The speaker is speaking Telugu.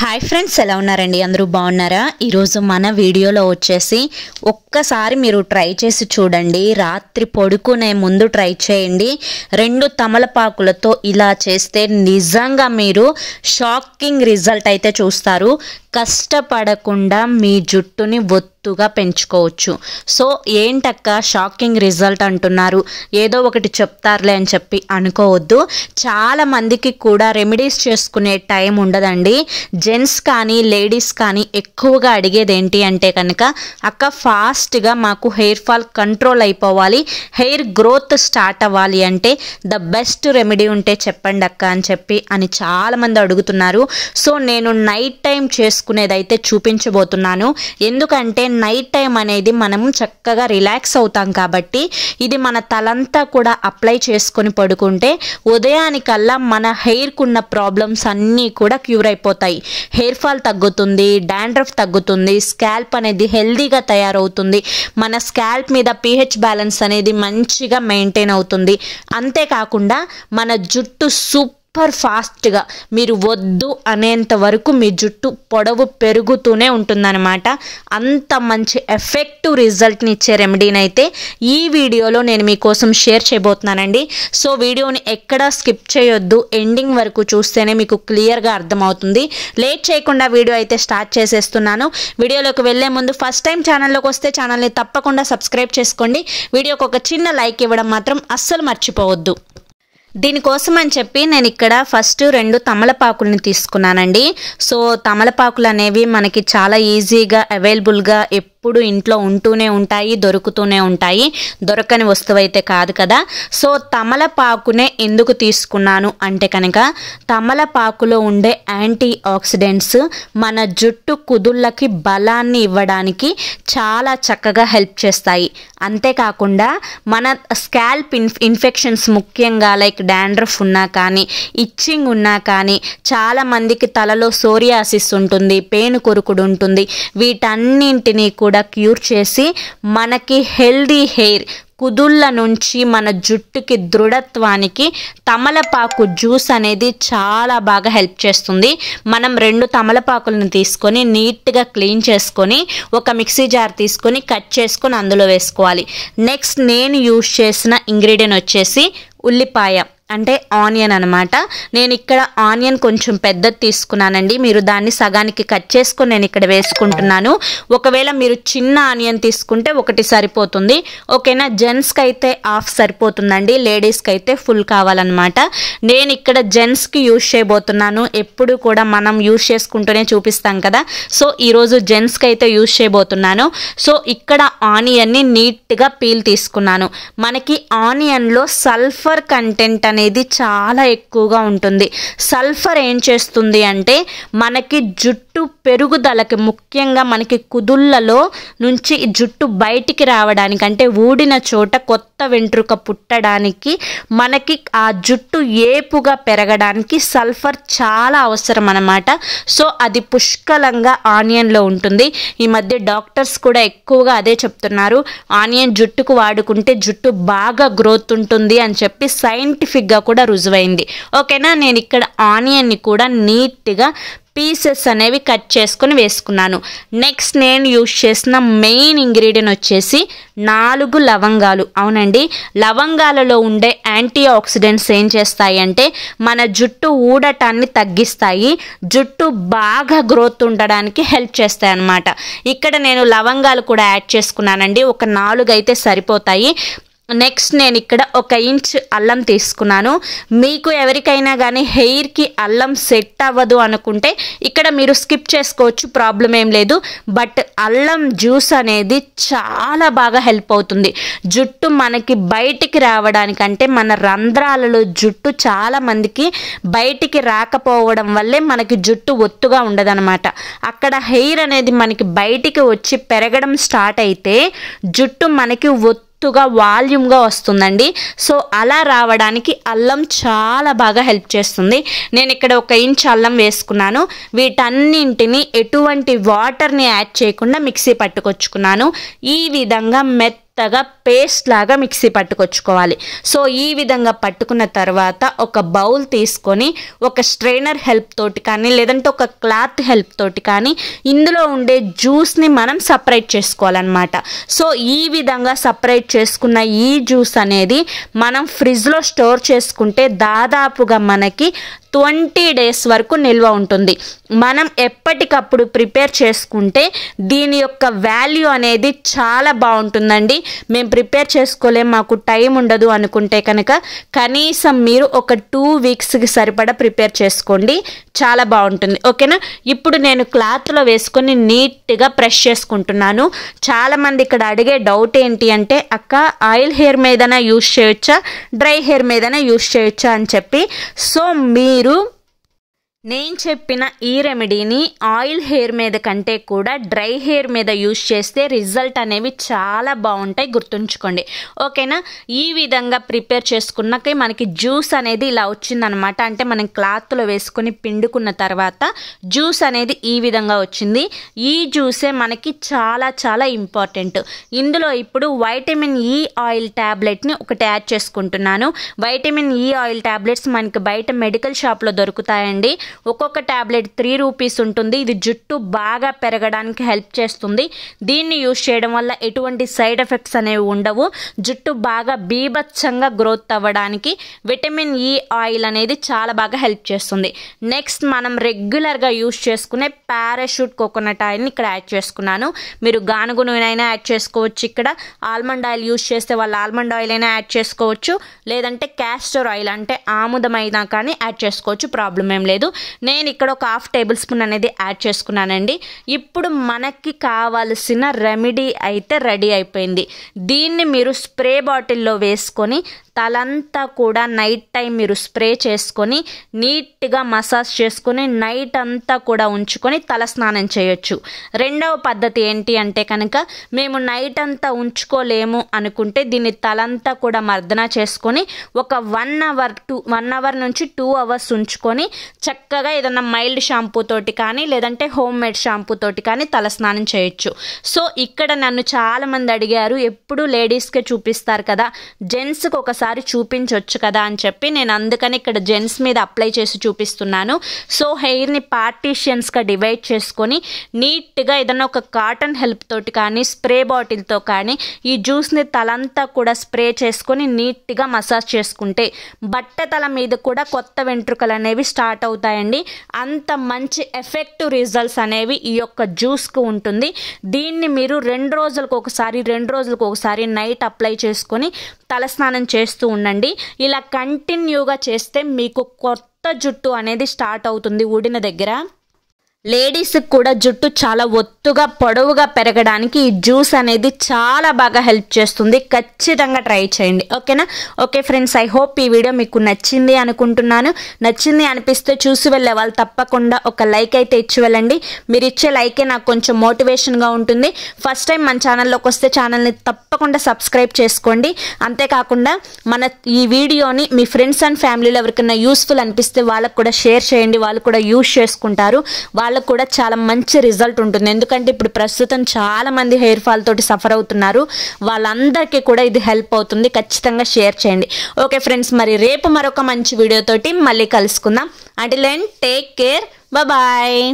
హాయ్ ఫ్రెండ్స్ ఎలా ఉన్నారండి అందరూ బాగున్నారా ఈరోజు మన వీడియోలో వచ్చేసి ఒక్కసారి మీరు ట్రై చేసి చూడండి రాత్రి పడుకునే ముందు ట్రై చేయండి రెండు తమలపాకులతో ఇలా చేస్తే నిజంగా మీరు షాకింగ్ రిజల్ట్ అయితే చూస్తారు కష్టపడకుండా మీ జుట్టుని ఒత్తుగా పెంచుకోవచ్చు సో ఏంటక్క షాకింగ్ రిజల్ట్ అంటున్నారు ఏదో ఒకటి చెప్తారులే అని చెప్పి అనుకోవద్దు చాలా మందికి కూడా రెమెడీస్ చేసుకునే టైం ఉండదండి జెంట్స్ కానీ లేడీస్ కానీ ఎక్కువగా అడిగేది ఏంటి అంటే కనుక అక్క ఫాస్ట్గా మాకు హెయిర్ ఫాల్ కంట్రోల్ అయిపోవాలి హెయిర్ గ్రోత్ స్టార్ట్ అవ్వాలి అంటే ద బెస్ట్ రెమెడీ ఉంటే చెప్పండి అక్క అని చెప్పి అని చాలామంది అడుగుతున్నారు సో నేను నైట్ టైం చేసు చేసుకునేదైతే చూపించబోతున్నాను ఎందుకంటే నైట్ టైం అనేది మనం చక్కగా రిలాక్స్ అవుతాం కాబట్టి ఇది మన తలంతా కూడా అప్లై చేసుకొని పడుకుంటే ఉదయానికల్లా మన హెయిర్కు ఉన్న ప్రాబ్లమ్స్ అన్నీ కూడా క్యూర్ అయిపోతాయి హెయిర్ ఫాల్ తగ్గుతుంది డాండ్రఫ్ తగ్గుతుంది స్కాల్ప్ అనేది హెల్దీగా తయారవుతుంది మన స్కాల్ప్ మీద పిహెచ్ బ్యాలెన్స్ అనేది మంచిగా మెయింటైన్ అవుతుంది అంతేకాకుండా మన జుట్టు సూప్ సూపర్ ఫాస్ట్గా మీరు వద్దు అనేంత వరకు మీ జుట్టు పొడవు పెరుగుతూనే ఉంటుందన్నమాట అంత మంచి ఎఫెక్టివ్ రిజల్ట్ని ఇచ్చే రెమెడీని అయితే ఈ వీడియోలో నేను మీకోసం షేర్ చేయబోతున్నానండి సో వీడియోని ఎక్కడా స్కిప్ చేయొద్దు ఎండింగ్ వరకు చూస్తేనే మీకు క్లియర్గా అర్థమవుతుంది లేట్ చేయకుండా వీడియో అయితే స్టార్ట్ చేసేస్తున్నాను వీడియోలోకి వెళ్ళే ముందు ఫస్ట్ టైం ఛానల్లోకి వస్తే ఛానల్ని తప్పకుండా సబ్స్క్రైబ్ చేసుకోండి వీడియోకి ఒక చిన్న లైక్ ఇవ్వడం మాత్రం అస్సలు మర్చిపోవద్దు దీనికోసం అని చెప్పి నేను ఇక్కడ ఫస్ట్ రెండు తమలపాకుల్ని తీసుకున్నానండి సో తమలపాకులు అనేవి మనకి చాలా ఈజీగా అవైలబుల్గా ఎప్పుడు ఎప్పుడు ఇంట్లో ఉంటూనే ఉంటాయి దొరుకుతూనే ఉంటాయి దొరకని వస్తువు అయితే కాదు కదా సో తమలపాకునే ఎందుకు తీసుకున్నాను అంటే కనుక తమలపాకులో ఉండే యాంటీ ఆక్సిడెంట్స్ మన జుట్టు కుదుళ్ళకి బలాన్ని ఇవ్వడానికి చాలా చక్కగా హెల్ప్ చేస్తాయి అంతేకాకుండా మన స్కాల్ప్ ఇన్ ఇన్ఫెక్షన్స్ ముఖ్యంగా లైక్ డాండ్రఫ్ ఉన్నా కానీ ఇచ్చింగ్ ఉన్నా కానీ చాలామందికి తలలో సోరియాసిస్ ఉంటుంది పేను కొరుకుడు ఉంటుంది వీటన్నింటినీ కూడా కూడా క్యూర్ చేసి మనకి హెల్దీ హెయిర్ కుదుళ్ళ నుంచి మన జుట్టుకి దృఢత్వానికి తమలపాకు జ్యూస్ అనేది చాలా బాగా హెల్ప్ చేస్తుంది మనం రెండు తమలపాకులను తీసుకొని నీట్గా క్లీన్ చేసుకొని ఒక మిక్సీ జార్ తీసుకొని కట్ చేసుకొని అందులో వేసుకోవాలి నెక్స్ట్ నేను యూజ్ చేసిన ఇంగ్రీడియంట్ వచ్చేసి ఉల్లిపాయ అంటే ఆనియన్ అనమాట నేను ఇక్కడ ఆనియన్ కొంచెం పెద్దది తీసుకున్నానండి మీరు దాన్ని సగానికి కట్ చేసుకుని నేను ఇక్కడ వేసుకుంటున్నాను ఒకవేళ మీరు చిన్న ఆనియన్ తీసుకుంటే ఒకటి సరిపోతుంది ఓకేనా జెంట్స్కి అయితే హాఫ్ సరిపోతుందండి లేడీస్కి అయితే ఫుల్ కావాలన్నమాట నేను ఇక్కడ జెంట్స్కి యూజ్ చేయబోతున్నాను ఎప్పుడు కూడా మనం యూజ్ చేసుకుంటూనే చూపిస్తాం కదా సో ఈరోజు జెంట్స్కి అయితే యూజ్ చేయబోతున్నాను సో ఇక్కడ ఆనియన్ని నీట్గా పీల్ తీసుకున్నాను మనకి ఆనియన్లో సల్ఫర్ కంటెంట్ అనేది అనేది చాలా ఎక్కువగా ఉంటుంది సల్ఫర్ ఏం చేస్తుంది అంటే మనకి జుట్టు పెరుగుదలకి ముఖ్యంగా మనకి కుదుళ్లలో నుంచి జుట్టు బయటికి రావడానికి అంటే ఊడిన చోట కొత్త కొత్త వెంట్రుక పుట్టడానికి మనకి ఆ జుట్టు ఏపుగా పెరగడానికి సల్ఫర్ చాలా అవసరం అనమాట సో అది పుష్కలంగా ఆనియన్లో ఉంటుంది ఈ మధ్య డాక్టర్స్ కూడా ఎక్కువగా అదే చెప్తున్నారు ఆనియన్ జుట్టుకు వాడుకుంటే జుట్టు బాగా గ్రోత్ ఉంటుంది అని చెప్పి సైంటిఫిక్గా కూడా రుజువైంది ఓకేనా నేను ఇక్కడ ఆనియన్ని కూడా నీట్గా పీసెస్ అనేవి కట్ చేసుకొని వేసుకున్నాను నెక్స్ట్ నేను యూజ్ చేసిన మెయిన్ ఇంగ్రీడియంట్ వచ్చేసి నాలుగు లవంగాలు అవునండి లవంగాలలో ఉండే యాంటీ ఆక్సిడెంట్స్ ఏం చేస్తాయి అంటే మన జుట్టు ఊడటాన్ని తగ్గిస్తాయి జుట్టు బాగా గ్రోత్ ఉండడానికి హెల్ప్ చేస్తాయి అన్నమాట ఇక్కడ నేను లవంగాలు కూడా యాడ్ చేసుకున్నానండి ఒక నాలుగు అయితే సరిపోతాయి నెక్స్ట్ నేను ఇక్కడ ఒక ఇంచ్ అల్లం తీసుకున్నాను మీకు ఎవరికైనా కానీ హెయిర్కి అల్లం సెట్ అవ్వదు అనుకుంటే ఇక్కడ మీరు స్కిప్ చేసుకోవచ్చు ప్రాబ్లం ఏం లేదు బట్ అల్లం జ్యూస్ అనేది చాలా బాగా హెల్ప్ అవుతుంది జుట్టు మనకి బయటికి రావడానికంటే మన రంధ్రాలలో జుట్టు చాలా మందికి బయటికి రాకపోవడం వల్లే మనకి జుట్టు ఒత్తుగా ఉండదనమాట అక్కడ హెయిర్ అనేది మనకి బయటికి వచ్చి పెరగడం స్టార్ట్ అయితే జుట్టు మనకి ఒత్తు ఎత్తుగా వాల్యూమ్గా వస్తుందండి సో అలా రావడానికి అల్లం చాలా బాగా హెల్ప్ చేస్తుంది నేను ఇక్కడ ఒక ఇంచ్ అల్లం వేసుకున్నాను వీటన్నింటిని ఎటువంటి వాటర్ని యాడ్ చేయకుండా మిక్సీ పట్టుకొచ్చుకున్నాను ఈ విధంగా మెత్త మెత్తగా పేస్ట్ లాగా మిక్సీ పట్టుకొచ్చుకోవాలి సో ఈ విధంగా పట్టుకున్న తర్వాత ఒక బౌల్ తీసుకొని ఒక స్ట్రైనర్ హెల్ప్ తోటి కానీ లేదంటే ఒక క్లాత్ హెల్ప్ తోటి కానీ ఇందులో ఉండే జ్యూస్ని మనం సపరేట్ చేసుకోవాలన్నమాట సో ఈ విధంగా సపరేట్ చేసుకున్న ఈ జ్యూస్ అనేది మనం ఫ్రిడ్జ్లో స్టోర్ చేసుకుంటే దాదాపుగా మనకి ట్వంటీ డేస్ వరకు నిల్వ ఉంటుంది మనం ఎప్పటికప్పుడు ప్రిపేర్ చేసుకుంటే దీని యొక్క వాల్యూ అనేది చాలా బాగుంటుందండి మేము ప్రిపేర్ చేసుకోలేం మాకు టైం ఉండదు అనుకుంటే కనుక కనీసం మీరు ఒక టూ వీక్స్కి సరిపడా ప్రిపేర్ చేసుకోండి చాలా బాగుంటుంది ఓకేనా ఇప్పుడు నేను క్లాత్లో వేసుకొని నీట్గా ప్రెష్ చేసుకుంటున్నాను చాలామంది ఇక్కడ అడిగే డౌట్ ఏంటి అంటే అక్క ఆయిల్ హెయిర్ మీదనే యూస్ చేయొచ్చా డ్రై హెయిర్ మీదనే యూస్ చేయొచ్చా అని చెప్పి సో మీ room నేను చెప్పిన ఈ రెమెడీని ఆయిల్ హెయిర్ మీద కంటే కూడా డ్రై హెయిర్ మీద యూజ్ చేస్తే రిజల్ట్ అనేవి చాలా బాగుంటాయి గుర్తుంచుకోండి ఓకేనా ఈ విధంగా ప్రిపేర్ చేసుకున్నాక మనకి జ్యూస్ అనేది ఇలా వచ్చిందనమాట అంటే మనం క్లాత్లో వేసుకొని పిండుకున్న తర్వాత జ్యూస్ అనేది ఈ విధంగా వచ్చింది ఈ జ్యూసే మనకి చాలా చాలా ఇంపార్టెంట్ ఇందులో ఇప్పుడు వైటమిన్ ఈ ఆయిల్ ట్యాబ్లెట్ని ఒకటి యాడ్ చేసుకుంటున్నాను వైటమిన్ ఈ ఆయిల్ ట్యాబ్లెట్స్ మనకి బయట మెడికల్ షాప్లో దొరుకుతాయండి ఒక్కొక్క ట్యాబ్లెట్ త్రీ రూపీస్ ఉంటుంది ఇది జుట్టు బాగా పెరగడానికి హెల్ప్ చేస్తుంది దీన్ని యూజ్ చేయడం వల్ల ఎటువంటి సైడ్ ఎఫెక్ట్స్ అనేవి ఉండవు జుట్టు బాగా బీభత్సంగా గ్రోత్ అవ్వడానికి విటమిన్ ఈ ఆయిల్ అనేది చాలా బాగా హెల్ప్ చేస్తుంది నెక్స్ట్ మనం రెగ్యులర్గా యూజ్ చేసుకునే పారాషూట్ కోకోనట్ ఆయిల్ని ఇక్కడ యాడ్ చేసుకున్నాను మీరు గానుగు నూనెనైనా యాడ్ చేసుకోవచ్చు ఇక్కడ ఆల్మండ్ ఆయిల్ యూజ్ చేస్తే వాళ్ళు ఆల్మండ్ ఆయిల్ అయినా యాడ్ చేసుకోవచ్చు లేదంటే క్యాస్టర్ ఆయిల్ అంటే ఆముదమైనా కానీ యాడ్ చేసుకోవచ్చు ప్రాబ్లం ఏం లేదు నేను ఇక్కడ ఒక హాఫ్ టేబుల్ స్పూన్ అనేది యాడ్ చేసుకున్నానండి ఇప్పుడు మనకి కావాల్సిన రెమెడీ అయితే రెడీ అయిపోయింది దీన్ని మీరు స్ప్రే బాటిల్లో వేసుకొని తలంతా కూడా నైట్ టైం మీరు స్ప్రే చేసుకొని నీట్గా మసాజ్ చేసుకొని నైట్ అంతా కూడా ఉంచుకొని తల స్నానం చేయొచ్చు రెండవ పద్ధతి ఏంటి అంటే కనుక మేము నైట్ అంతా ఉంచుకోలేము అనుకుంటే దీన్ని తలంతా కూడా మర్దన చేసుకొని ఒక one hour two one hour నుంచి టూ అవర్స్ ఉంచుకొని చక్క చక్కగా ఏదన్నా మైల్డ్ షాంపూ తోటి కానీ లేదంటే హోమ్ మేడ్ షాంపూ తోటి కానీ తలస్నానం చేయొచ్చు సో ఇక్కడ నన్ను చాలామంది అడిగారు ఎప్పుడు లేడీస్కే చూపిస్తారు కదా జెంట్స్కి ఒకసారి చూపించవచ్చు కదా అని చెప్పి నేను అందుకని ఇక్కడ జెంట్స్ మీద అప్లై చేసి చూపిస్తున్నాను సో హెయిర్ని పార్టీషియన్స్గా డివైడ్ చేసుకొని నీట్గా ఏదన్నా ఒక కాటన్ హెల్ప్ తోటి కానీ స్ప్రే బాటిల్తో కానీ ఈ జ్యూస్ని తలంతా కూడా స్ప్రే చేసుకొని నీట్గా మసాజ్ చేసుకుంటే బట్ట తల మీద కూడా కొత్త వెంట్రుకలు అనేవి స్టార్ట్ అవుతాయి ఉంటాయండి అంత మంచి ఎఫెక్టివ్ రిజల్ట్స్ అనేవి ఈ యొక్క జ్యూస్కు ఉంటుంది దీన్ని మీరు రెండు రోజులకు ఒకసారి రెండు రోజులకు ఒకసారి నైట్ అప్లై చేసుకొని తలస్నానం చేస్తూ ఉండండి ఇలా కంటిన్యూగా చేస్తే మీకు కొత్త జుట్టు అనేది స్టార్ట్ అవుతుంది ఊడిన దగ్గర లేడీస్కి కూడా జుట్టు చాలా ఒత్తుగా పొడవుగా పెరగడానికి ఈ జ్యూస్ అనేది చాలా బాగా హెల్ప్ చేస్తుంది ఖచ్చితంగా ట్రై చేయండి ఓకేనా ఓకే ఫ్రెండ్స్ ఐ హోప్ ఈ వీడియో మీకు నచ్చింది అనుకుంటున్నాను నచ్చింది అనిపిస్తే చూసి వెళ్ళే వాళ్ళు తప్పకుండా ఒక లైక్ అయితే ఇచ్చి వెళ్ళండి మీరు ఇచ్చే లైకే నాకు కొంచెం మోటివేషన్గా ఉంటుంది ఫస్ట్ టైం మన ఛానల్లోకి వస్తే ఛానల్ని తప్పకుండా సబ్స్క్రైబ్ చేసుకోండి అంతేకాకుండా మన ఈ వీడియోని మీ ఫ్రెండ్స్ అండ్ ఫ్యామిలీలో ఎవరికైనా యూస్ఫుల్ అనిపిస్తే వాళ్ళకు కూడా షేర్ చేయండి వాళ్ళు కూడా యూస్ చేసుకుంటారు వాళ్ళ వాళ్ళకు కూడా చాలా మంచి రిజల్ట్ ఉంటుంది ఎందుకంటే ఇప్పుడు ప్రస్తుతం చాలా మంది హెయిర్ ఫాల్ తోటి సఫర్ అవుతున్నారు వాళ్ళందరికీ కూడా ఇది హెల్ప్ అవుతుంది ఖచ్చితంగా షేర్ చేయండి ఓకే ఫ్రెండ్స్ మరి రేపు మరొక మంచి వీడియోతోటి మళ్ళీ కలుసుకుందాం అంటే లెన్ టేక్ కేర్ బాయ్